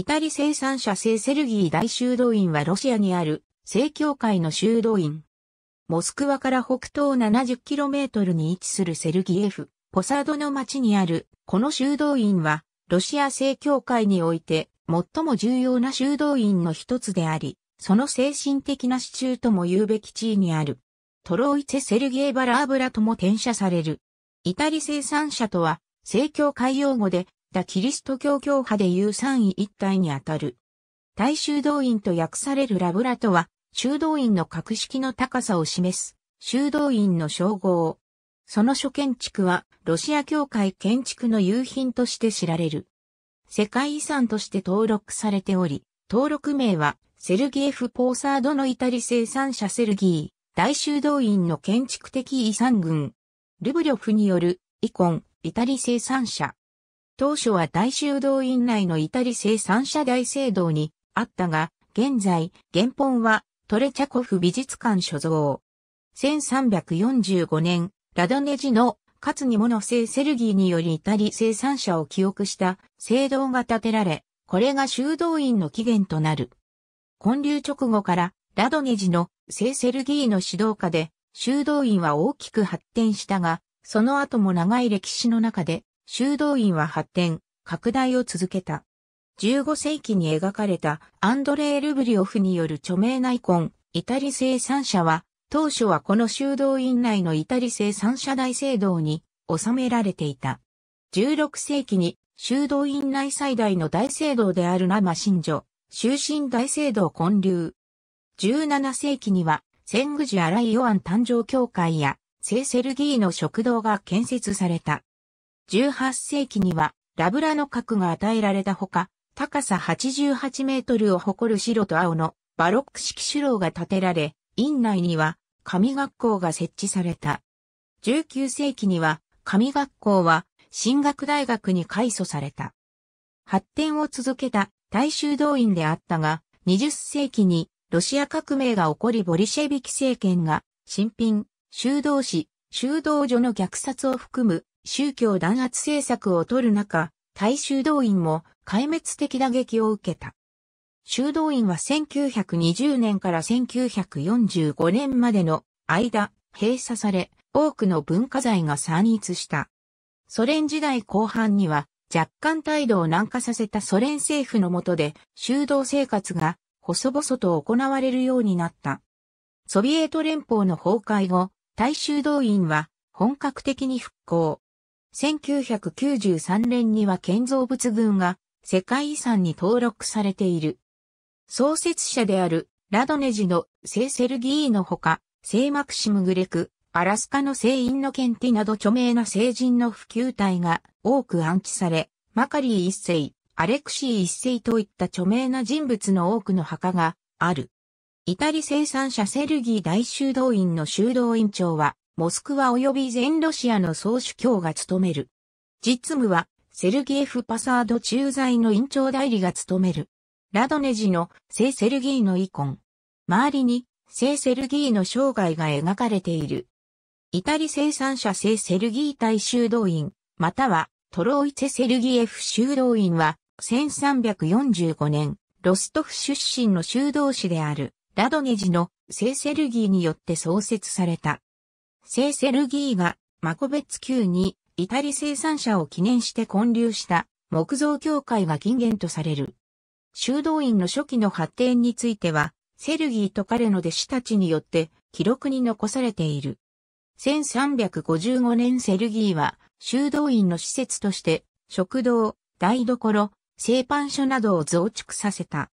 イタリ生産者聖セルギー大修道院はロシアにある正教会の修道院。モスクワから北東 70km に位置するセルギエフ、ポサードの町にあるこの修道院はロシア正教会において最も重要な修道院の一つであり、その精神的な支柱とも言うべき地位にある。トロイツェ・セルゲー・バラーブラとも転写される。イタリ生産者とは、正教会用語で、ったキリスト教教派で有産位一体にあたる。大修道院と訳されるラブラとは、修道院の格式の高さを示す、修道院の称号。その諸建築は、ロシア教会建築の遺品として知られる。世界遺産として登録されており、登録名は、セルゲエフ・ポーサードのイタリ生産者セルギー、大修道院の建築的遺産群。ルブリョフによる、イコン、イタリ生産者。当初は大修道院内のイタリ生三社大聖堂にあったが、現在、原本はトレチャコフ美術館所蔵。1345年、ラドネジのかつにもの聖セルギーによりイタリ生産者を記憶した聖堂が建てられ、これが修道院の起源となる。建立直後からラドネジの聖セルギーの指導下で修道院は大きく発展したが、その後も長い歴史の中で修道院は発展、拡大を続けた。15世紀に描かれたアンドレー・ルブリオフによる著名なイコン、イタリ生産者は、当初はこの修道院内のイタリ生産者大聖堂に収められていた。16世紀に修道院内最大の大聖堂であるナマ神女、修神大聖堂建立。17世紀には、セングジアライ・ヨアン誕生教会や、聖セルギーの食堂が建設された。18世紀にはラブラの核が与えられたほか、高さ88メートルを誇る白と青のバロック式首楼が建てられ、院内には神学校が設置された。19世紀には神学校は進学大学に改組された。発展を続けた大衆動員であったが、20世紀にロシア革命が起こりボリシェビキ政権が新品、修道士、修道所の虐殺を含む宗教弾圧政策を取る中、大衆動員も壊滅的打撃を受けた。修道院は1920年から1945年までの間、閉鎖され、多くの文化財が散逸した。ソ連時代後半には、若干態度を軟化させたソ連政府の下で、修道生活が細々と行われるようになった。ソビエト連邦の崩壊後、大衆動員は本格的に復興。1993年には建造物群が世界遺産に登録されている。創設者であるラドネジの聖セルギーのほか、聖マクシム・グレク、アラスカの聖インノケンティなど著名な聖人の普及体が多く暗記され、マカリー一世、アレクシー一世といった著名な人物の多くの墓がある。イタリ生産者セルギー大修道院の修道院長は、モスクワ及び全ロシアの総主教が務める。実務は、セルギエフ・パサード駐在の院長代理が務める。ラドネジの聖セルギーの遺恨。周りに聖セルギーの生涯が描かれている。イタリ生産者聖セルギー大修道院、またはトロイツェ・セルギエフ修道院は、1345年、ロストフ出身の修道士である、ラドネジの聖セルギーによって創設された。聖セルギーが、マコベツ級に、イタリ生産者を記念して建立した木造協会が金源とされる。修道院の初期の発展については、セルギーと彼の弟子たちによって記録に残されている。1355年セルギーは修道院の施設として食堂、台所、製パン所などを増築させた。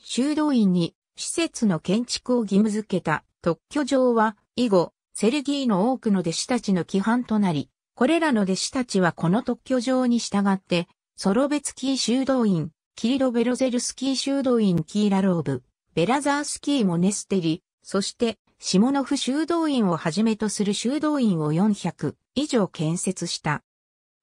修道院に施設の建築を義務付けた特許状は以後セルギーの多くの弟子たちの規範となり、これらの弟子たちはこの特許状に従って、ソロベツキー修道院、キーロベロゼルスキー修道院キーラローブ、ベラザースキーモネステリ、そして、シモノフ修道院をはじめとする修道院を400以上建設した。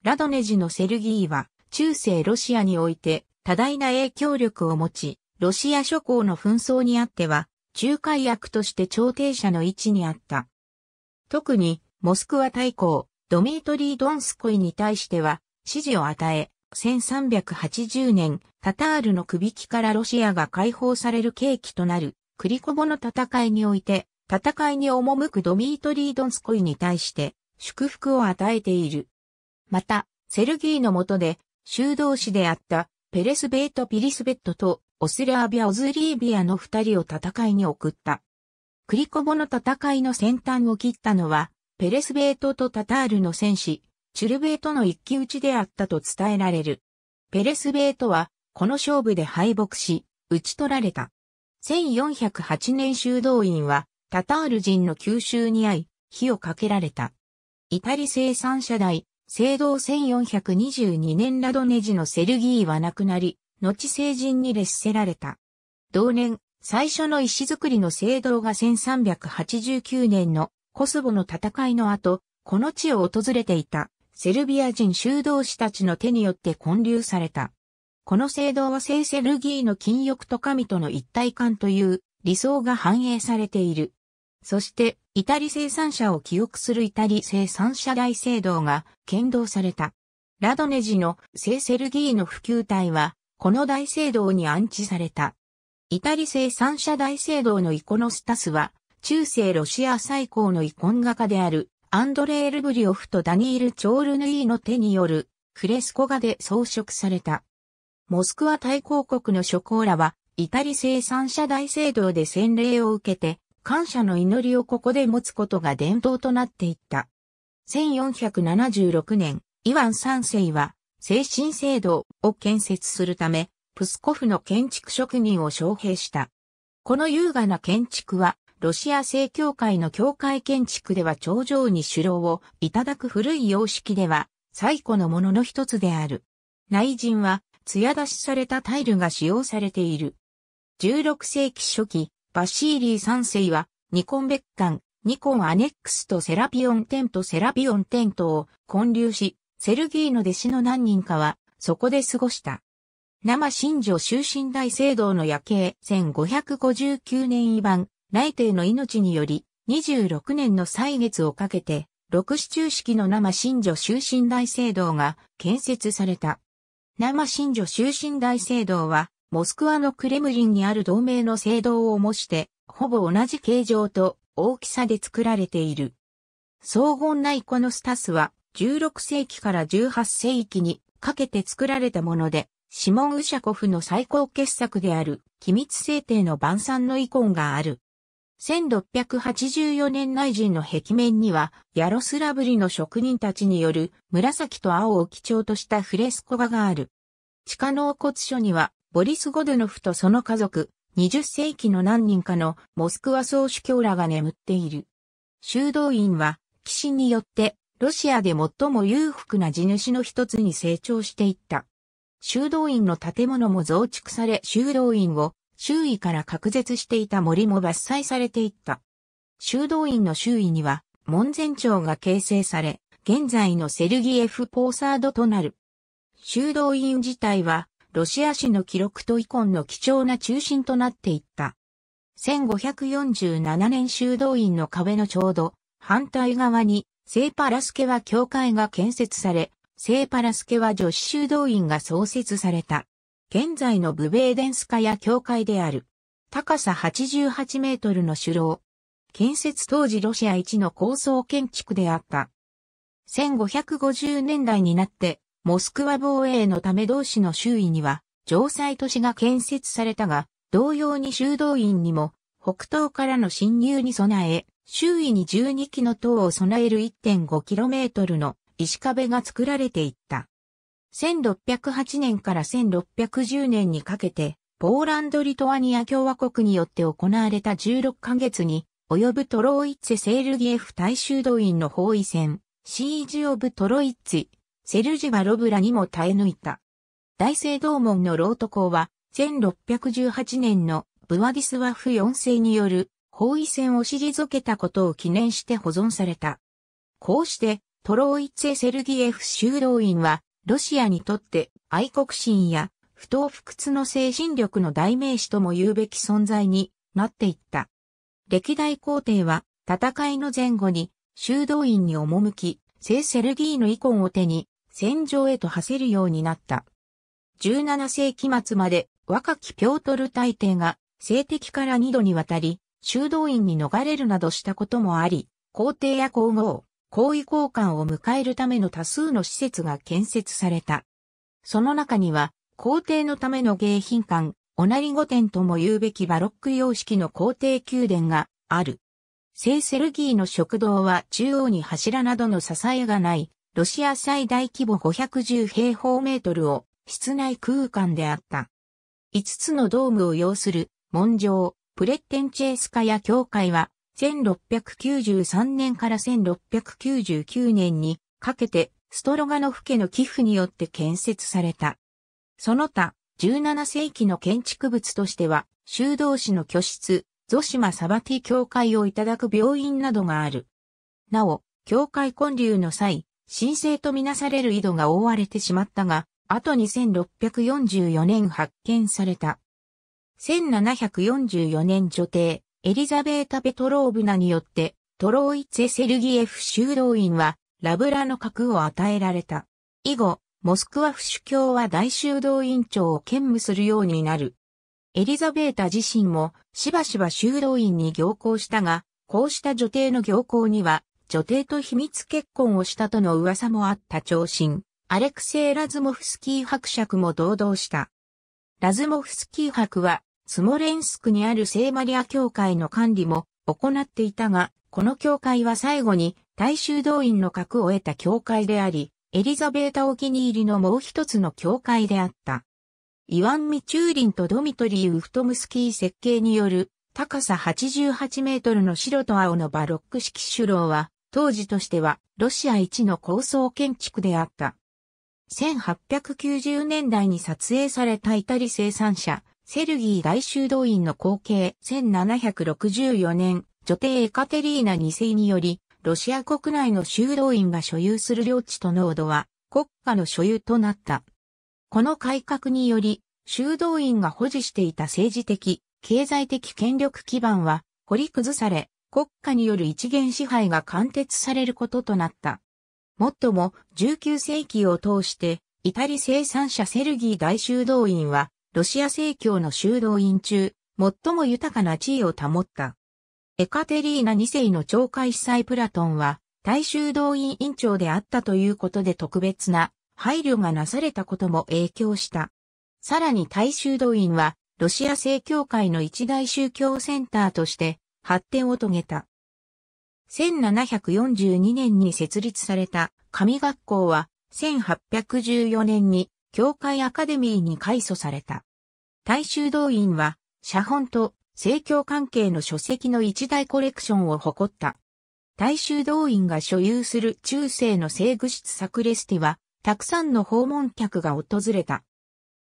ラドネジのセルギーは、中世ロシアにおいて多大な影響力を持ち、ロシア諸侯の紛争にあっては、仲介役として調停者の位置にあった。特に、モスクワ大公、ドミートリー・ドンスコイに対しては、指示を与え、1380年、タタールの首輝からロシアが解放される契機となる、クリコボの戦いにおいて、戦いに赴くドミートリー・ドンスコイに対して、祝福を与えている。また、セルギーの下で、修道士であったペレスベート・ピリスベットとオスラービア・オズリービアの二人を戦いに送った。クリコボの戦いの先端を切ったのは、ペレスベートとタタールの戦士、チュルベートの一騎打ちであったと伝えられる。ペレスベートは、この勝負で敗北し、打ち取られた。1408年修道院は、タタール人の吸収に遭い、火をかけられた。イタリ生産者代、聖堂1422年ラドネジのセルギーは亡くなり、後聖人に列せられた。同年、最初の石造りの聖堂が1389年のコスボの戦いの後、この地を訪れていたセルビア人修道士たちの手によって建立された。この聖堂は聖セルギーの禁欲と神との一体感という理想が反映されている。そして、イタリ生産者を記憶するイタリ生産者大聖堂が剣道された。ラドネジの聖セルギーの普及体は、この大聖堂に安置された。イタリ製三社大聖堂のイコノスタスは、中世ロシア最高のイコン画家である、アンドレー・ルブリオフとダニール・チョールヌイの手による、フレスコ画で装飾された。モスクワ大公国の諸公らは、イタリ製三社大聖堂で洗礼を受けて、感謝の祈りをここで持つことが伝統となっていった。1476年、イワン三世は、精神聖堂を建設するため、プスコフの建築職人を招聘した。この優雅な建築は、ロシア正教会の教会建築では頂上に首領をいただく古い様式では、最古のものの一つである。内陣は、艶出しされたタイルが使用されている。16世紀初期、バシーリー3世は、ニコン別館、ニコンアネックスとセラピオンテントセラピオンテントを混流し、セルギーの弟子の何人かは、そこで過ごした。生新女終身大聖堂の夜景1559年遺版、内定の命により、26年の歳月をかけて、六市中式の生新女終身大聖堂が建設された。生新女終身大聖堂は、モスクワのクレムリンにある同盟の聖堂を模して、ほぼ同じ形状と大きさで作られている。荘厳なイコのスタスは、16世紀から18世紀にかけて作られたもので、シモン・ウシャコフの最高傑作である、機密制定の晩餐の遺コがある。1684年内陣の壁面には、ヤロスラブリの職人たちによる紫と青を基調としたフレスコ画がある。地下納骨所には、ボリス・ゴドゥノフとその家族、20世紀の何人かのモスクワ総主教らが眠っている。修道院は、騎士によって、ロシアで最も裕福な地主の一つに成長していった。修道院の建物も増築され修道院を周囲から隔絶していた森も伐採されていった。修道院の周囲には門前町が形成され、現在のセルギエフ・ポーサードとなる。修道院自体はロシア史の記録と遺恨の貴重な中心となっていった。1547年修道院の壁のちょうど反対側に聖パラスケは教会が建設され、聖パラスケは女子修道院が創設された。現在のブベーデンスカや教会である。高さ88メートルの首楼。建設当時ロシア一の高層建築であった。1550年代になって、モスクワ防衛のため同市の周囲には、城塞都市が建設されたが、同様に修道院にも、北東からの侵入に備え、周囲に12基の塔を備える 1.5km の石壁が作られていった。1608年から1610年にかけて、ポーランド・リトアニア共和国によって行われた16ヶ月に、及ぶトロイッツェ・セールギエフ大修道院の包囲戦、シージ・オブ・トロイッツィ、セルジバ・ロブラにも耐え抜いた。大聖堂門のロート校は、1618年のブワディスワフ4世による包囲戦を退けたことを記念して保存された。こうして、トロイツェ・セルギエフ修道院は、ロシアにとって愛国心や不当不屈の精神力の代名詞とも言うべき存在になっていった。歴代皇帝は戦いの前後に修道院に赴き、聖セルギーの遺恨を手に戦場へと馳せるようになった。17世紀末まで若きピョートル大帝が政敵から2度にわたり修道院に逃れるなどしたこともあり、皇帝や皇后、行為交換を迎えるための多数の施設が建設された。その中には、皇帝のための迎賓館、おなり御殿とも言うべきバロック様式の皇帝宮殿がある。聖セルギーの食堂は中央に柱などの支えがない、ロシア最大規模510平方メートルを室内空間であった。5つのドームを要する、門上、プレッテンチェースカや教会は、1693年から1699年にかけてストロガノフ家の寄付によって建設された。その他、17世紀の建築物としては、修道士の居室、ゾシマサバティ教会をいただく病院などがある。なお、教会建立の際、神聖とみなされる井戸が覆われてしまったが、後に1644年発見された。1744年女帝、エリザベータ・ペトローブナによって、トロイツェ・セルギエフ修道院は、ラブラの核を与えられた。以後、モスクワ府主教は大修道院長を兼務するようになる。エリザベータ自身もしばしば修道院に行行したが、こうした女帝の行行には、女帝と秘密結婚をしたとの噂もあった長身、アレクセイ・ラズモフスキー伯爵も同々した。ラズモフスキー伯はスモレンスクにある聖マリア教会の管理も行っていたが、この教会は最後に大衆動員の核を得た教会であり、エリザベータお気に入りのもう一つの教会であった。イワン・ミチューリンとドミトリー・ウフトムスキー設計による高さ88メートルの白と青のバロック式主楼は、当時としてはロシア一の高層建築であった。1890年代に撮影されたイタリ生産者、セルギー大修道院の後継1764年、女帝エカテリーナ2世により、ロシア国内の修道院が所有する領地と濃度は国家の所有となった。この改革により、修道院が保持していた政治的、経済的権力基盤は掘り崩され、国家による一元支配が貫徹されることとなった。もっとも、19世紀を通して、イタリ生産者セルギー大修道院は、ロシア正教の修道院中、最も豊かな地位を保った。エカテリーナ2世の懲戒司祭プラトンは、大修道院院長であったということで特別な配慮がなされたことも影響した。さらに大修道院は、ロシア正教会の一大宗教センターとして発展を遂げた。1742年に設立された神学校は、1814年に教会アカデミーに改祖された。大衆動員は、写本と政教関係の書籍の一大コレクションを誇った。大衆動員が所有する中世の聖具室サクレスティは、たくさんの訪問客が訪れた。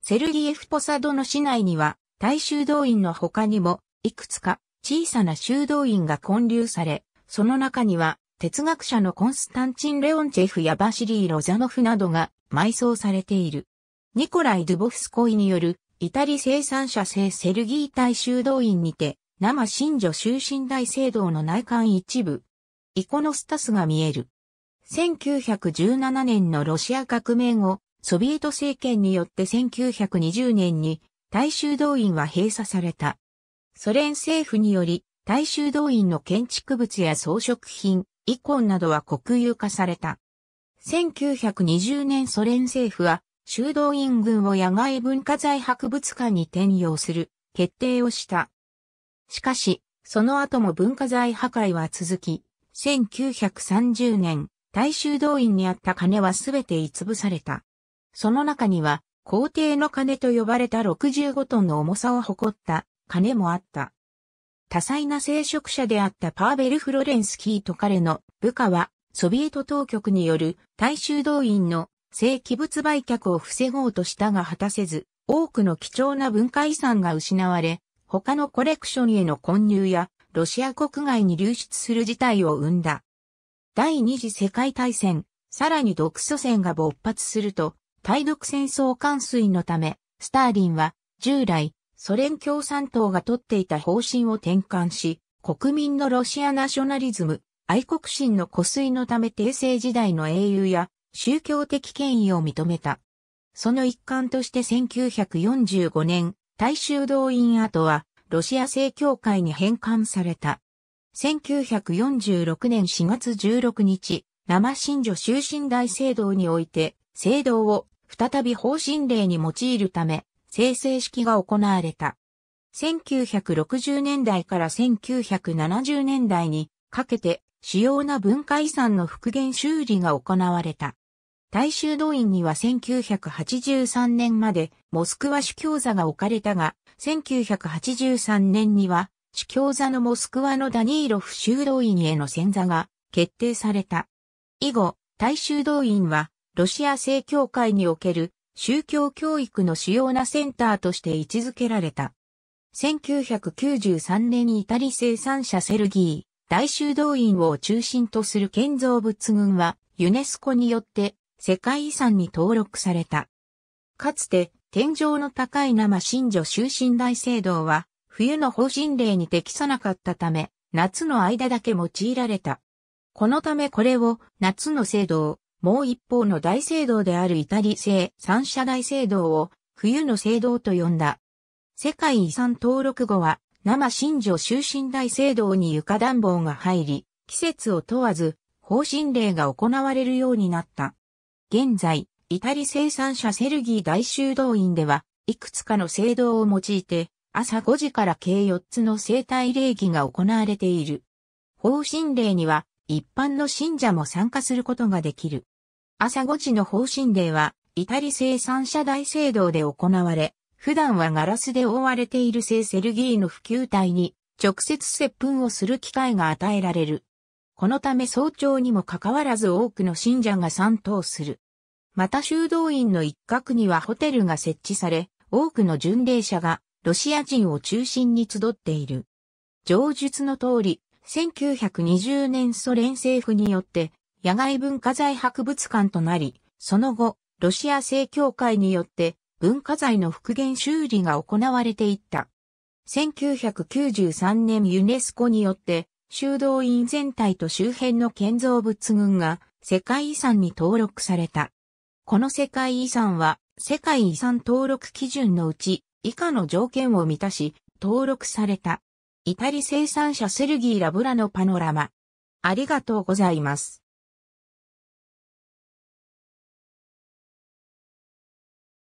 セルギエフポサドの市内には、大衆動員の他にも、いくつか小さな修道院が建立され、その中には、哲学者のコンスタンチン・レオンチェフやバシリー・ロザノフなどが埋葬されている。ニコライ・ドゥボフスコイによる、イタリ生産者制セルギー大修道院にて、生新女終身大聖堂の内観一部、イコノスタスが見える。1917年のロシア革命後、ソビエト政権によって1920年に大修道院は閉鎖された。ソ連政府により大修道院の建築物や装飾品、イコンなどは国有化された。1920年ソ連政府は修道院群を野外文化財博物館に転用する決定をした。しかし、その後も文化財破壊は続き、1930年、大修道院にあった金はすべて潰された。その中には、皇帝の金と呼ばれた65トンの重さを誇った金もあった。多彩な聖職者であったパーベル・フロレンスキーと彼の部下は、ソビエト当局による大修道院の正器物売却を防ごうとしたが果たせず、多くの貴重な文化遺産が失われ、他のコレクションへの混入や、ロシア国外に流出する事態を生んだ。第二次世界大戦、さらに独ソ戦が勃発すると、対独戦争完遂のため、スターリンは、従来、ソ連共産党が取っていた方針を転換し、国民のロシアナショナリズム、愛国心の湖水のため帝政時代の英雄や、宗教的権威を認めた。その一環として1945年、大衆動員跡は、ロシア正教会に返還された。1946年4月16日、生信女終身大聖堂において、聖堂を再び方針令に用いるため、生成式が行われた。1960年代から1970年代にかけて主要な文化遺産の復元修理が行われた。大衆動員には1983年までモスクワ主教座が置かれたが、1983年には主教座のモスクワのダニーロフ修道院への潜座が決定された。以後、大衆動員はロシア正教会における宗教教育の主要なセンターとして位置づけられた。1993年にイタリ生産者セルギー、大修道院を中心とする建造物群はユネスコによって世界遺産に登録された。かつて、天井の高い生新女終身大聖堂は、冬の方針令に適さなかったため、夏の間だけ用いられた。このためこれを、夏の聖堂、もう一方の大聖堂であるイタリ製三社大聖堂を、冬の聖堂と呼んだ。世界遺産登録後は、生新女終身大聖堂に床暖房が入り、季節を問わず、方針令が行われるようになった。現在、イタリ生産者セルギー大修道院では、いくつかの聖堂を用いて、朝5時から計4つの生体礼儀が行われている。方針礼には、一般の信者も参加することができる。朝5時の方針礼は、イタリ生産者大聖堂で行われ、普段はガラスで覆われている聖セルギーの普及体に直接接吻をする機会が与えられる。このため早朝にもかかわらず多くの信者が参当する。また修道院の一角にはホテルが設置され、多くの巡礼者がロシア人を中心に集っている。上述の通り、1920年ソ連政府によって野外文化財博物館となり、その後、ロシア正教会によって文化財の復元修理が行われていった。1993年ユネスコによって修道院全体と周辺の建造物群が世界遺産に登録された。この世界遺産は世界遺産登録基準のうち以下の条件を満たし登録された。イタリ生産者セルギー・ラブラのパノラマ。ありがとうございます。